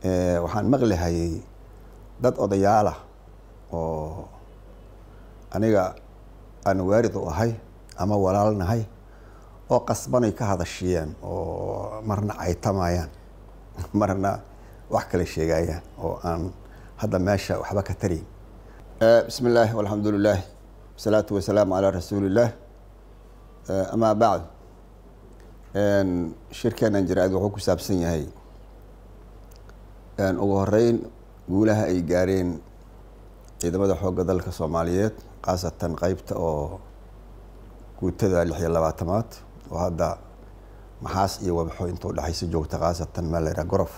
Eh, waxaan maqlihayay dad odayaalah oo aniga aan waarid u ahay ama walaalnahay oo qasbanay ka hadashiyeen oo marna caytamayaan marna wax kale sheegayaan oo aan hadda meesha waxba ka tarin eh, bismi illaahi alxamdu lilah wasalaatu wasalaamu calaa rasuulillaah eh, amaa bacd shirkeenan jira-ad wuxuu ku saabsan yahay ugu horeyn guulaha ay gaareen ciidamada xoogga dalka soomaaliyeed khaasatan qeybta oo guutada lix iyo labaatamaad oo hadda maxaas iyo wabxo inta dhexaysa joogta khaasatan meelera gorof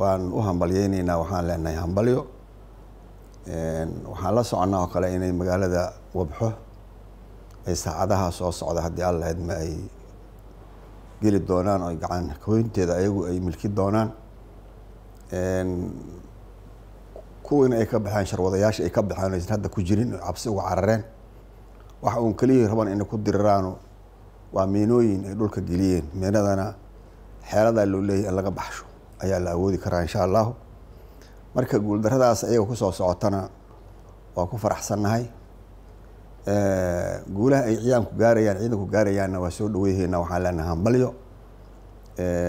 waan u hambalyeyneynaa waxaan leenahay hambalyo waxaan la soconaa oo kale inay magaalada wabxo ay saacadaha soo socda haddii allaedma ay geli doonaan oo gacan hoynteeda ayagu ay milki doonaan kuwiina ay ka baxeen sharwadayaasha ay ka baxeen aysan hadda ku jirin cabsi uga carareen waxa uun keliya raban inay ku diriraano waa meenooyin ay dhulka geliyeen meenadana xeeladaa loo leeyahy in laga baxsho ayaa la awoodi karaa insha allahu marka guuldaradaas ayaga kusoo socotana waa ku faraxsannahay guulaha ay ciidanku gaarayaan ciidanku gaarayaanna waa soo dhaweyheena waxaan leenahay hambalyo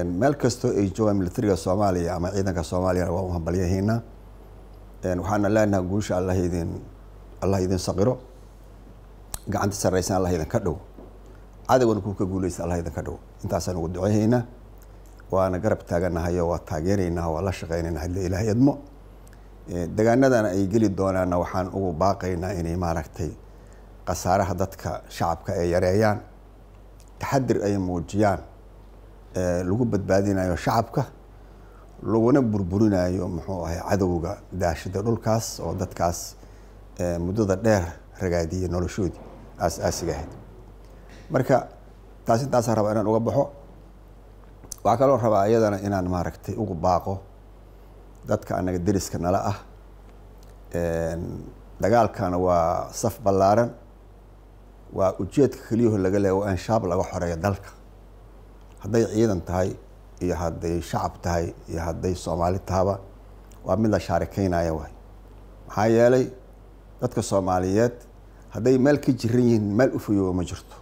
meel kastoo ay joogaan milatariga soomaaliya ama ciidanka soomaaliyana waa uhambalyahiina waxaana leenahay guusha allah idin allah idin saqiro gacanta sarreysan allah idinka dhow cadowna kuu ka guuleysa allah idinka dhow intaasaan ugu duceehaynaa waana garab taaganahayo waa taageeraynaa waa la shaqeynaynaa hadii ilaahay idmo degaanadan ay geli doonaana waxaan ugu baaqaynaa inay maaragtay khasaaraha dadka shacabka ay yareeyaan taxadir ay muujiyaan lagu badbaadinayo shacabka laguna burburinayo muxuu ahay cadowga daashada dhulkaas oo dadkaas muddada dheer ragaadiyay noloshoodii aas-aasiga ahayd marka taas intaasaan rabaa inaan uga baxo waxaa kaloo rabaa iyadana inaan maaragtay ugu baaqo dadka anaga deriska nala ah dagaalkana waa saf ballaaran waa ujeedka keliyaho laga leeya waa in laga xoreeyo dalka hadday ciidan tahay iyo hadday shacab tahay iyo hadday soomaali tahaba waa mid la shaarikaynaya waay maxaa yeelay dadka soomaaliyeed hadday meel ka jiran yihiin meel u foyooba ma jirto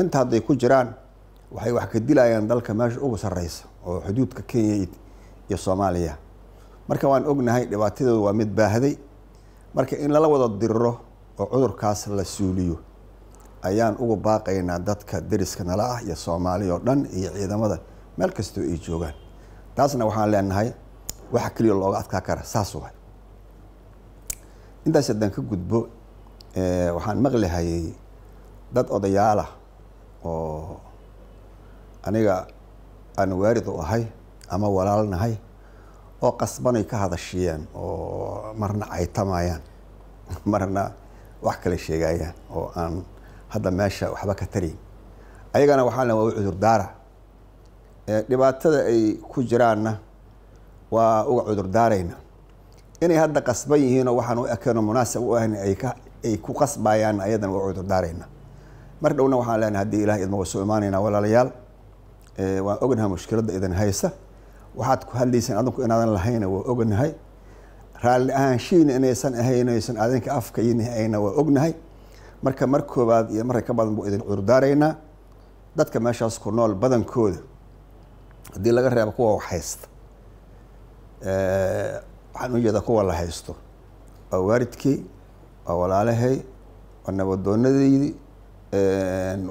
inta hadday ku jiraan waxay wax ka dilayaan dalka meesha ugu sarreysa oo xuduudka kenya iyo soomaaliya marka waan ognahay dhibaatadooda waa mid baahday marka in lala wada diriro oo cudurkaas la suuliyo ayaan uga baaqaynaa dadka deriska nala ah iyo soomaali oo dhan iyo ciidamada meel kastoo ay joogaan taasna waxaan leenahay waxa keliya looga adkaa kara saas waay intaas haddaan ka gudbo waxaan maqli dad odayaalah oo aniga aan waarid u ahay ama walaalnahay oo qasbanay ka hadashiyeen oo marna caytamayaan marna wax kale sheegayaan oo aan hadda meesha waxba ka tari ayagana waxaa la waa cudurdaara dhibaatada ay ku jiraanna waa uga cudurdaarayna inay hadda qasban yihiinoo waxaan u ekeeno munaasib u ahn ay ku qasbayaanna ayadan waa cudurdaarayna mar dhowna waxaan leenahay haddii ilaah idma soo imaanaynaa walaalayaal waan ognahay mushkiladda idin haysa waxaad ku hadlayseen adinku inaadan lahayna waa ognahay raalli ahaanshihiina inaysan ahayn adinka afka yinahayna waa ognahay marka mar koowaad iyo marka ka badan buu idin cudurdaaraynaa dadka meeshaas ku nool badankooda haddii laga reebo kuwa wax haysta eh, waxaan u jeedaa kuwa la haysto waa waalidkii waa walaalahay waa nabadoonadaydii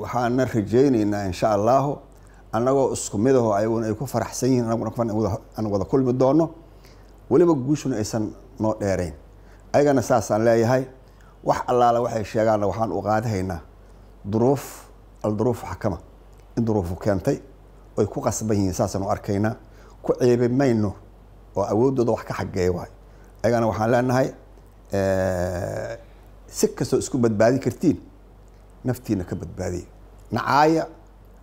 waxaana rajeynaynaa insha allaahu annagoo isku mid aho ayaguna ay ku faraxsan yihiin aan wada kulmi doono weliba guushuna aysan noo dheerayn ayagana saasaan leeyahay wax allaala waxay sheegaanna waxaan u qaadahaynaa duruuf alduruuf xakama in duruufu keentay oy ku qasban yihiin saasaan u arkaynaa ku ceebi mayno oo awooddooda wax ka xageeya waayo ayagana waxaan leenahay si kastoo isku badbaadi kartiin naftiina ka badbaadiya nacaaya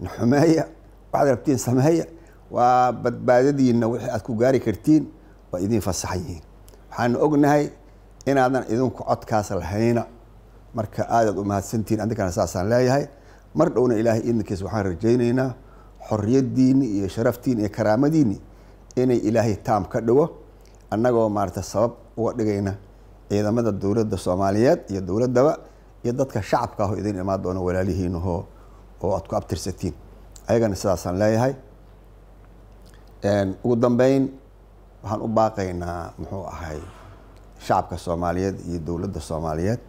naxumeeya waxaad rabtiin sameeya waa badbaadadiina wixii aad ku gaari kartiin waa idiin fasaxan yihiin waxaanu ognahay inaadan idinku codkaas lahayna marka aadaad u mahadsantihiin adinkana saasaan leeyahay mar dhowna ilaahay idinkiis waxaan rajaynaynaa xoriyadiini iyo sharaftiinni iyo karaamadiinni inay ilaahay taam ka dhigo annagoo maarata sabab uga dhigayna ciidamada dowladda soomaaliyeed iyo dowladdaba iyo dadka shacabka idin imaan doono walaalihiinahoo oo aad ku abtirsatiin ayagana sidaasaan leeyahay ugu dambeyn waxaan u baaqaynaa muxuu ahay shacabka soomaaliyeed iyo dowladda soomaaliyeed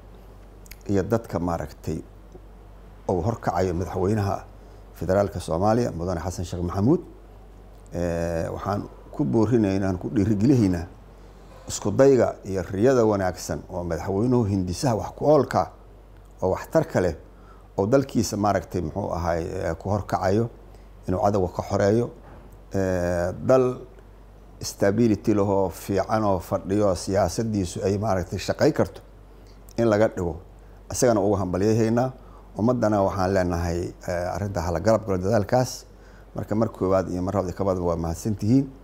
iyo dadka maaragtay uu horkacayo madaxweynaha federaalka soomaaliya mudane xasan sheekh maxamuud waxaan ku boorinaynaa ku dhiirigelihaynaa isku dayga iyo riyada wanaagsan oo madaxweynuhu hindisaha wax ku oolka oo waxtarka leh oo dalkiisa maaragtay muxuu ahaay ku horkacayo inuu cadowga ka xoreeyo dal stability lahoo fiican oo fadhiyo siyaasadiisu ay maaragtay shaqayn karto in laga dhigo isagana ugu hambalyahaynaa ummadana waxaan leenahay eh, arinta hala garab galo dadaalkaas marka mar koowaad iyo mar labad kabadba waa mahadsantihiin